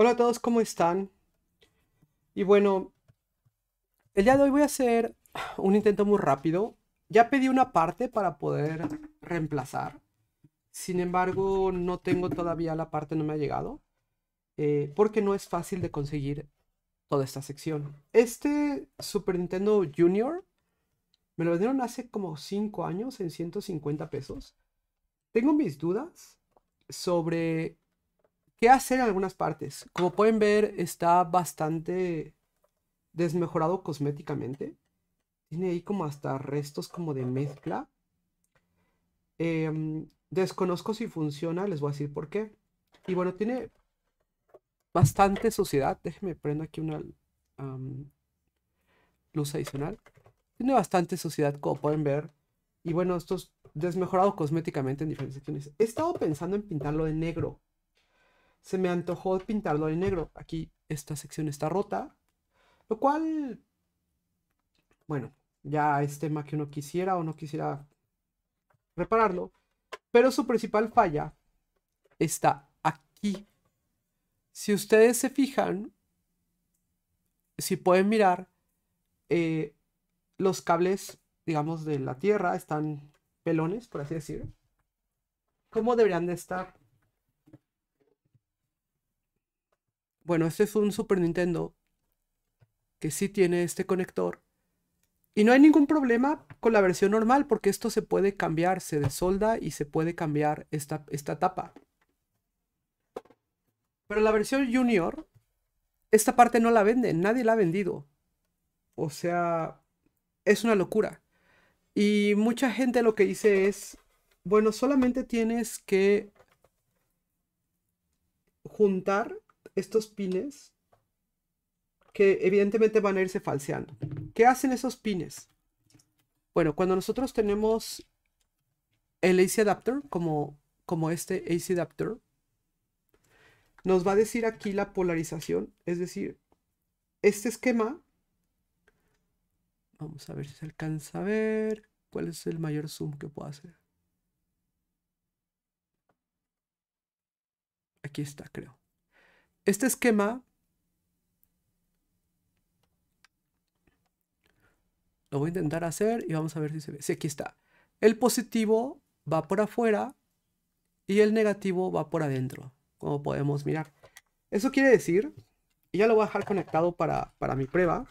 Hola a todos, ¿cómo están? Y bueno, el día de hoy voy a hacer un intento muy rápido. Ya pedí una parte para poder reemplazar. Sin embargo, no tengo todavía la parte, no me ha llegado. Eh, porque no es fácil de conseguir toda esta sección. Este Super Nintendo Junior me lo vendieron hace como 5 años en 150 pesos. Tengo mis dudas sobre qué hacer en algunas partes. Como pueden ver, está bastante desmejorado cosméticamente. Tiene ahí como hasta restos como de mezcla. Em, desconozco si funciona, les voy a decir por qué. Y bueno, tiene bastante suciedad. Déjenme prendo aquí una luz adicional. Tiene bastante suciedad, como pueden ver. Y bueno, esto es desmejorado cosméticamente en diferentes secciones. He estado pensando en pintarlo de negro se me antojó pintarlo en negro. Aquí esta sección está rota, lo cual, bueno, ya es tema que uno quisiera o no quisiera repararlo, pero su principal falla está aquí. Si ustedes se fijan, si pueden mirar, eh, los cables, digamos, de la tierra están pelones, por así decir. ¿Cómo deberían de estar? Bueno, este es un Super Nintendo que sí tiene este conector. Y no hay ningún problema con la versión normal porque esto se puede cambiar, se desolda y se puede cambiar esta, esta tapa. Pero la versión junior, esta parte no la venden, nadie la ha vendido. O sea, es una locura. Y mucha gente lo que dice es, bueno, solamente tienes que juntar estos pines que evidentemente van a irse falseando. ¿Qué hacen esos pines? Bueno, cuando nosotros tenemos el AC adapter, como, como este AC adapter, nos va a decir aquí la polarización, es decir, este esquema, vamos a ver si se alcanza a ver cuál es el mayor zoom que puedo hacer. Aquí está, creo. Este esquema lo voy a intentar hacer y vamos a ver si se ve. Sí, aquí está. El positivo va por afuera y el negativo va por adentro, como podemos mirar. Eso quiere decir, y ya lo voy a dejar conectado para, para mi prueba,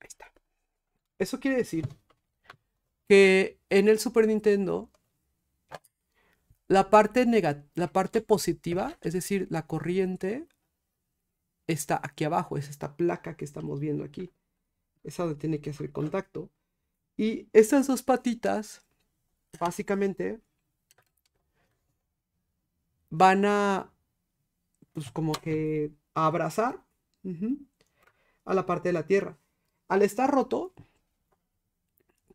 Ahí está. Eso quiere decir que en el Super Nintendo la parte, la parte positiva, es decir, la corriente, está aquí abajo, es esta placa que estamos viendo aquí. esa tiene que hacer contacto. Y estas dos patitas, básicamente, van a, pues como que, abrazar a la parte de la Tierra. Al estar roto,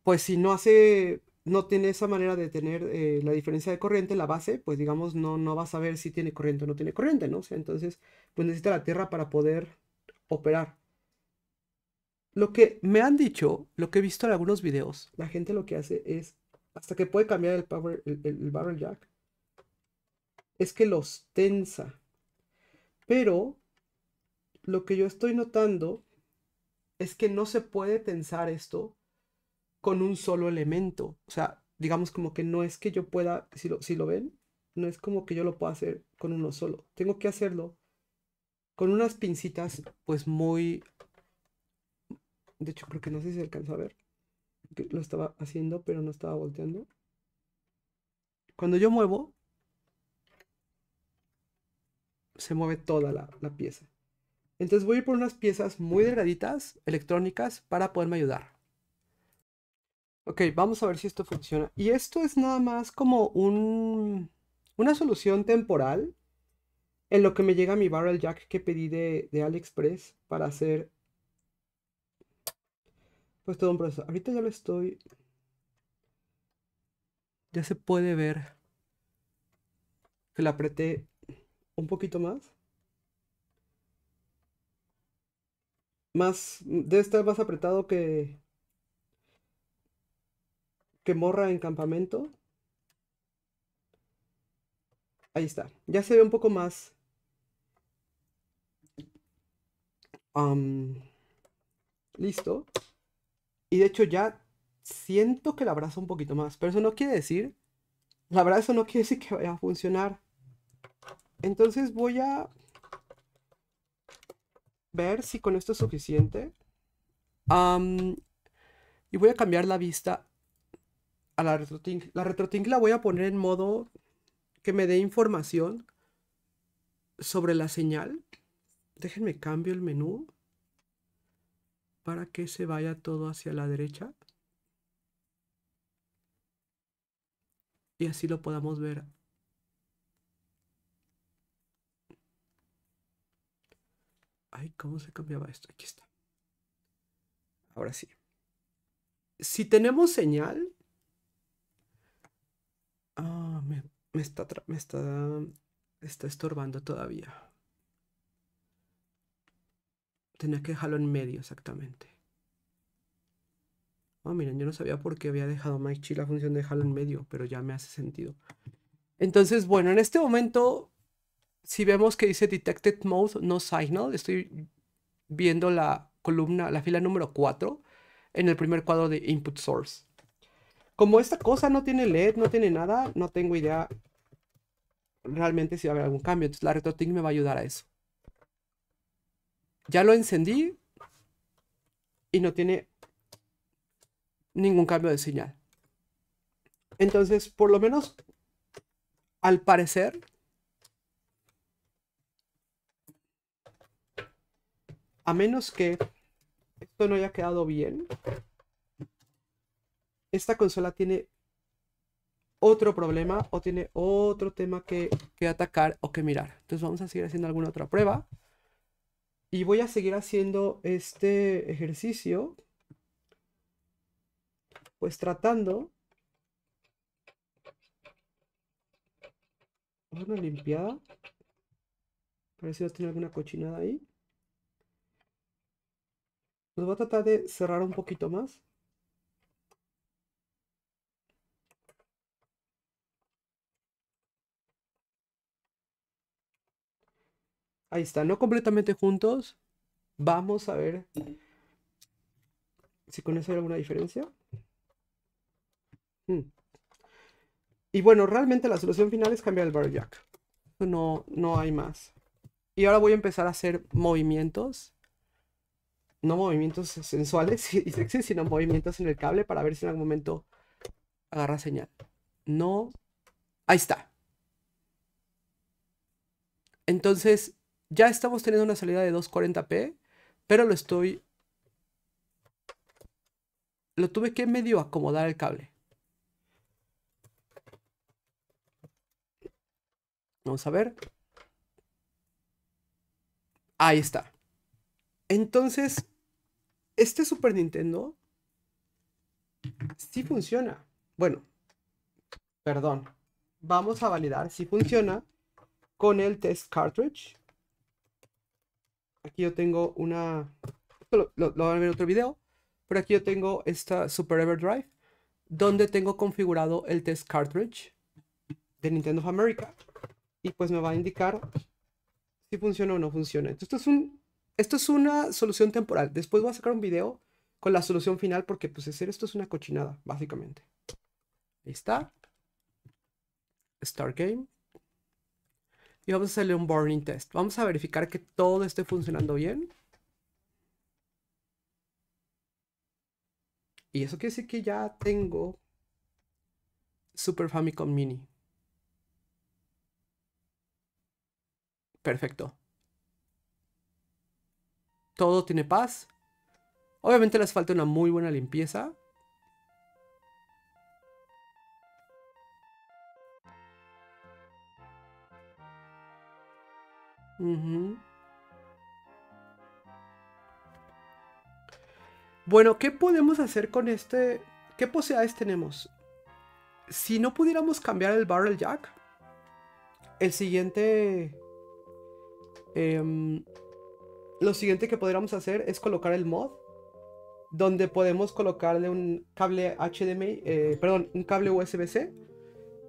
pues si no hace, no tiene esa manera de tener eh, la diferencia de corriente, la base, pues digamos, no, no va a saber si tiene corriente o no tiene corriente, ¿no? O sea, entonces, pues necesita la Tierra para poder operar. Lo que me han dicho, lo que he visto en algunos videos, la gente lo que hace es, hasta que puede cambiar el, power, el, el barrel jack, es que los tensa. Pero lo que yo estoy notando es que no se puede tensar esto con un solo elemento. O sea, digamos como que no es que yo pueda, si lo, si lo ven, no es como que yo lo pueda hacer con uno solo. Tengo que hacerlo con unas pincitas, pues muy... De hecho, creo que no sé si se alcanza a ver. Lo estaba haciendo, pero no estaba volteando. Cuando yo muevo, se mueve toda la, la pieza. Entonces voy a ir por unas piezas muy delgaditas, electrónicas, para poderme ayudar. Ok, vamos a ver si esto funciona. Y esto es nada más como un, una solución temporal en lo que me llega mi barrel jack que pedí de, de AliExpress para hacer pues todo un proceso. Ahorita ya lo estoy... Ya se puede ver que la apreté un poquito más. Más, debe estar más apretado que, que morra en campamento. Ahí está. Ya se ve un poco más... listo. Y de hecho ya siento que la abrazo un poquito más. Pero eso no quiere decir... La verdad eso no quiere decir que vaya a funcionar. Entonces voy a ver si con esto es suficiente. y voy a cambiar la vista a la RetroTink. La la voy a poner en modo que me dé información sobre la señal. Déjenme cambio el menú para que se vaya todo hacia la derecha. Y así lo podamos ver. Ay, ¿cómo se cambiaba esto? Aquí está. Ahora sí. Si tenemos señal, Ah, me, me, está, me está, está estorbando todavía. Tenía que dejarlo en medio exactamente. Ah, miren, yo no sabía por qué había dejado Mike la función de dejarlo en medio, pero ya me hace sentido. Entonces, bueno, en este momento, si vemos que dice Detected Mode No Signal, estoy viendo la columna, la fila número 4 en el primer cuadro de Input Source. Como esta cosa no tiene LED, no tiene nada, no tengo idea realmente si va a haber algún cambio. Entonces la RetroTink me va a ayudar a eso. Ya lo encendí y no tiene ningún cambio de señal. Entonces, por lo menos, al parecer, a menos que esto no haya quedado bien, esta consola tiene otro problema o tiene otro tema que, atacar o que mirar. Entonces vamos a seguir haciendo alguna otra prueba. Y voy a seguir haciendo este ejercicio, pues tratando una limpiada. Parece que tiene alguna cochinada ahí. Nos voy a tratar de cerrar un poquito más. Ahí está, no completamente juntos. Vamos a ver si con eso hay alguna diferencia. Hmm. Y bueno, realmente la solución final es cambiar el jack. No, no hay más. Y ahora voy a empezar a hacer movimientos. No movimientos sensuales y sexy, sino movimientos en el cable para ver si en algún momento agarra señal. No. Ahí está. Entonces, ya estamos teniendo una salida de 240p, pero lo estoy... Lo tuve que medio acomodar el cable. Vamos a ver. Ahí está. Entonces, este Super Nintendo sí funciona. Bueno, perdón. Vamos a validar si funciona con el test cartridge aquí yo tengo una, lo, van a ver en otro video, pero aquí yo tengo esta Super Drive, donde tengo configurado el test cartridge de Nintendo of America, y pues me va a indicar si funciona o no funciona. esto es, un, esto es una solución temporal. Después voy a sacar un video con la solución final, porque pues hacer esto es una cochinada, básicamente. Ahí está. Start Game y vamos a hacerle un burning test. Vamos a verificar que todo esté funcionando bien. Y eso quiere decir que ya tengo Super Famicom Mini. Perfecto. Todo tiene paz. Obviamente les falta una muy buena limpieza. Bueno, ¿qué podemos hacer con este? ¿Qué posibilidades tenemos? Si no pudiéramos cambiar el barrel jack, el siguiente... Em, lo siguiente que podríamos hacer es colocar el mod, donde podemos colocarle un cable HDMI, eh, perdón, un cable USB-C,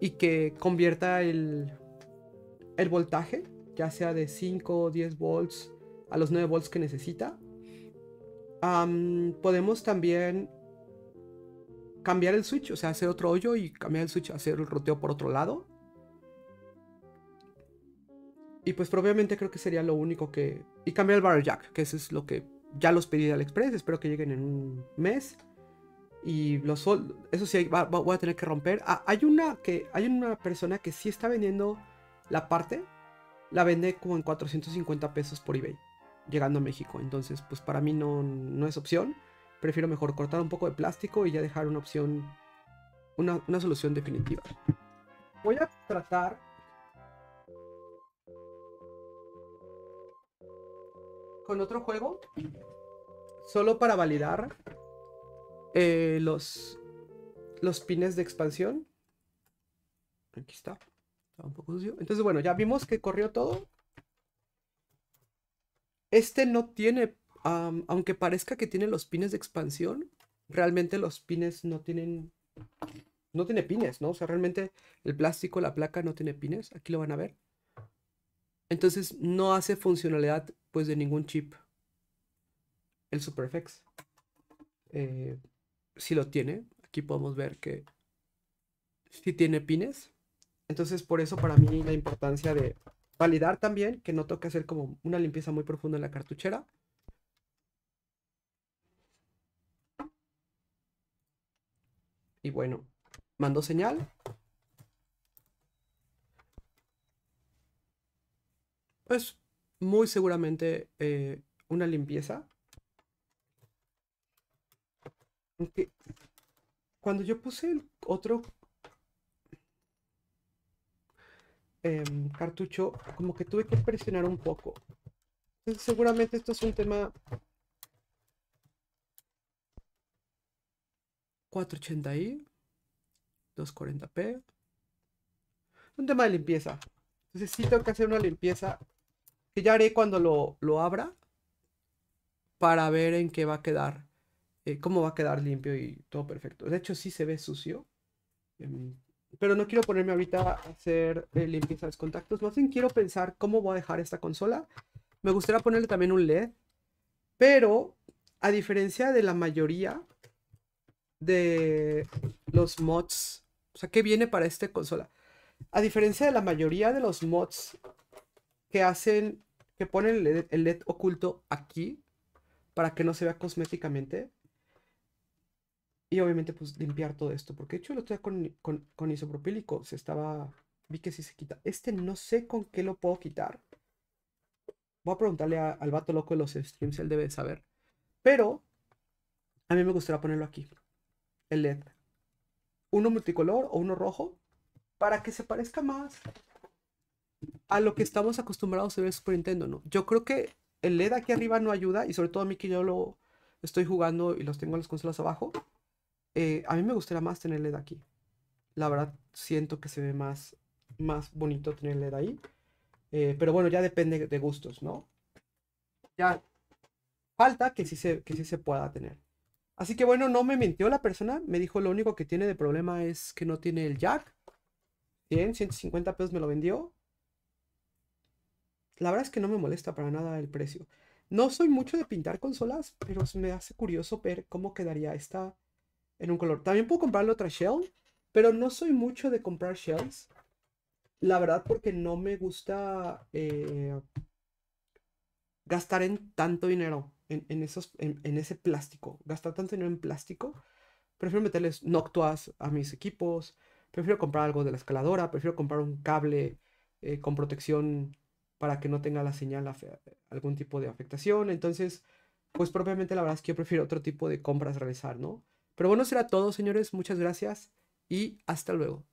y que convierta el, el voltaje ya sea de 5 o 10 volts a los 9 volts que necesita. podemos también cambiar el switch, o sea, hacer otro hoyo y cambiar el switch, hacer el roteo por otro lado. Y pues probablemente creo que sería lo único que... Y cambiar el barrel jack, que eso es lo que ya los pedí de AliExpress, espero que lleguen en un mes. Y los eso sí, voy a tener que romper. Ah, hay una que hay una persona que sí está vendiendo la parte, la vende como en 450 pesos por eBay, llegando a México. Entonces, pues para mí no, es opción. Prefiero mejor cortar un poco de plástico y ya dejar una opción, una, solución definitiva. Voy a tratar... Con otro juego, solo para validar eh, los, los pines de expansión. Aquí está un poco sucio. Entonces, bueno, ya vimos que corrió todo. Este no tiene, aunque parezca que tiene los pines de expansión, realmente los pines no tienen, no tiene pines, ¿no? O sea, realmente el plástico, la placa no tiene pines. Aquí lo van a ver. Entonces no hace funcionalidad pues de ningún chip. El SuperFX. Eh, si lo tiene. Aquí podemos ver que si tiene pines. Entonces, por eso para mí la importancia de validar también que no toca hacer como una limpieza muy profunda en la cartuchera. Y bueno, mando señal. es pues, muy seguramente eh, una limpieza. cuando yo puse el otro Em, cartucho, como que tuve que presionar un poco. seguramente esto es un tema 480i, 240p. Un tema de limpieza. necesito tengo que hacer una limpieza que ya haré cuando lo, lo abra para ver en qué va a quedar, eh, cómo va a quedar limpio y todo perfecto. De hecho si se ve sucio pero no quiero ponerme ahorita a hacer eh, limpieza de los contactos. Más bien quiero pensar cómo voy a dejar esta consola. Me gustaría ponerle también un LED, pero a diferencia de la mayoría de los mods, o sea, ¿qué viene para esta consola? A diferencia de la mayoría de los mods que hacen, que ponen el LED oculto aquí para que no se vea cosméticamente, y obviamente pues limpiar todo esto, porque de hecho lo otro con, con, isopropílico, se estaba, vi que sí se quita. Este no sé con qué lo puedo quitar. Voy a preguntarle al vato loco de los streams, él debe saber. Pero a mí me gustaría ponerlo aquí, el LED. Uno multicolor o uno rojo, para que se parezca más a lo que estamos acostumbrados a ver Super Nintendo, ¿no? Yo creo que el LED aquí arriba no ayuda y sobre todo a mí que yo lo estoy jugando y los tengo en las consolas abajo. Eh, a mí me gustaría más tener LED aquí. La verdad, siento que se ve más, más bonito tener LED ahí. Eh, pero bueno, ya depende de gustos, ¿no? Ya falta que sí, se, que sí se pueda tener. Así que bueno, no me mintió la persona. Me dijo lo único que tiene de problema es que no tiene el jack. 100, 150 pesos me lo vendió. La verdad es que no me molesta para nada el precio. No soy mucho de pintar consolas, pero me hace curioso ver cómo quedaría esta, en un color. También puedo comprarle otra shell, pero no soy mucho de comprar shells. La verdad porque no me gusta eh, gastar en tanto dinero en, esos, en, ese plástico. Gastar tanto dinero en plástico. Prefiero meterles noctuas a mis equipos. Prefiero comprar algo de la escaladora. Prefiero comprar un cable eh, con protección para que no tenga la señal algún tipo de afectación. Entonces, pues propiamente la verdad es que yo prefiero otro tipo de compras realizar, ¿no? Pero bueno, será todo, señores. Muchas gracias y hasta luego.